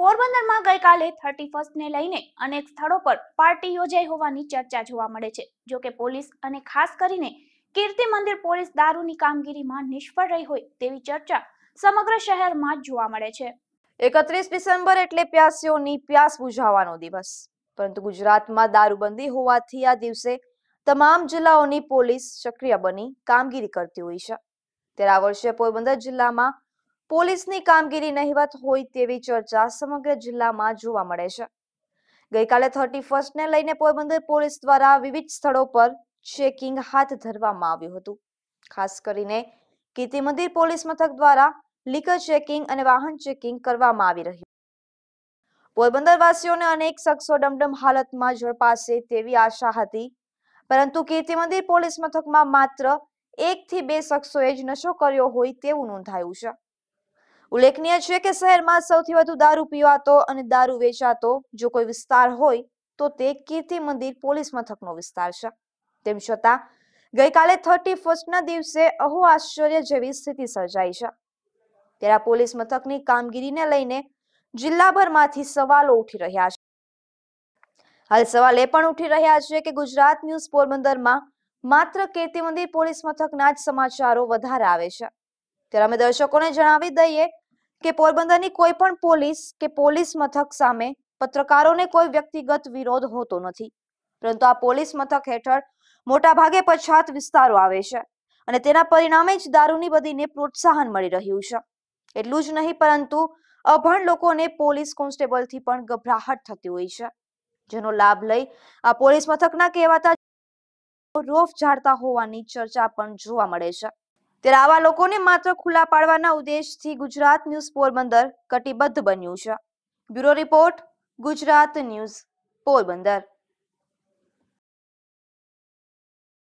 પોરબંદરમાં ગઈકાલે થર્ટી ફર્સ્ટને લઈને અનેક સ્થળો પર પાર્ટી યોજાઈ હોવાની ચર્ચા જોવા મળે છે જો કે પોલીસ અને ખાસ કરીને કીર્તિ મંદિર પોલીસ દારૂની કામગીરીમાં નિષ્ફળ રહી હોય તેવી ચર્ચા સમગ્ર શહેરમાં જોવા મળે છે એકત્રીસ ડિસેમ્બર એટલે પ્યાસીઓની પ્યાસ બુઝાવવાનો દિવસ પરંતુ ગુજરાતમાં દારૂબંધી હોવાથી આ દિવસે તમામ જિલ્લાઓની પોલીસ સક્રિય બની કામગીરી કરતી હોય છે ત્યારે આ વર્ષે પોરબંદર જિલ્લામાં પોલીસની કામગીરી નહીવત હોય તેવી ચર્ચા સમગ્ર જિલ્લામાં જોવા મળે છે ગઈકાલે થર્ટી ફર્સ્ટને લઈને પોરબંદર પોલીસ દ્વારા વિવિધ સ્થળો પર ચેકિંગ હાથ ધરવામાં આવ્યું હતું ખાસ કરીને કીર્તિ મંદિર પોલીસ મથક દ્વારા લીકર ચેકિંગ અને વાહન ચેકિંગ કરવામાં આવી રહ્યું પોરબંદરવાસીઓને અનેક શખ્સો ડમડમ હાલતમાં ઝડપાશે તેવી આશા હતી પરંતુ કીર્તિ મંદિર પોલીસ મથકમાં માત્ર એક થી બે શખ્સોએ જ નશો કર્યો હોય તેવું નોંધાયું છે ઉલ્લેખનીય છે કે શહેરમાં સૌથી વધુ દારૂ પીવાતો અને દારૂ વેચાતો જો કોઈ વિસ્તાર હોય તો તે કીર્તિ મંદિર પોલીસ મથકનો વિસ્તાર છે તેમ છતાં ગઈકાલે થર્ટી ફર્સ્ટના દિવસે અહો આશ્ચર્ય જેવી સ્થિતિ સર્જાઈ છે ત્યારે પોલીસ મથકની કામગીરીને લઈને જિલ્લાભરમાંથી સવાલો ઉઠી રહ્યા છે હાલ સવાલ એ પણ ઉઠી રહ્યા છે કે ગુજરાત ન્યૂઝ પોરબંદરમાં માત્ર કીર્તિ મંદિર પોલીસ મથકના જ સમાચારો વધારે આવે છે ત્યારે અમે દર્શકોને જણાવી દઈએ કે પોરબંદરની કોઈ પણ પોલીસ કે પોલીસ મથક સામે પત્રકારોને કોઈ વ્યક્તિગત વિરોધ હોતો નથી પરંતુ આ પોલીસ મથક હેઠળ ભાગે પછાત વિસ્તારો આવે છે અને તેના પરિણામે જ દારૂની બધીને પ્રોત્સાહન મળી રહ્યું છે એટલું જ નહીં પરંતુ અભણ લોકોને પોલીસ કોન્સ્ટેબલથી પણ ગભરાહટ થતી હોય છે જેનો લાભ લઈ આ પોલીસ મથકના કહેવાતા રોફ ઝાડતા હોવાની ચર્ચા પણ જોવા મળે છે ત્યારે આવા લોકોને માત્ર ખુલ્લા પાડવાના ઉદ્દેશથી ગુજરાત ન્યૂઝ પોરબંદર કટિબદ્ધ બન્યું છે bureau report Gujarat news Porbandar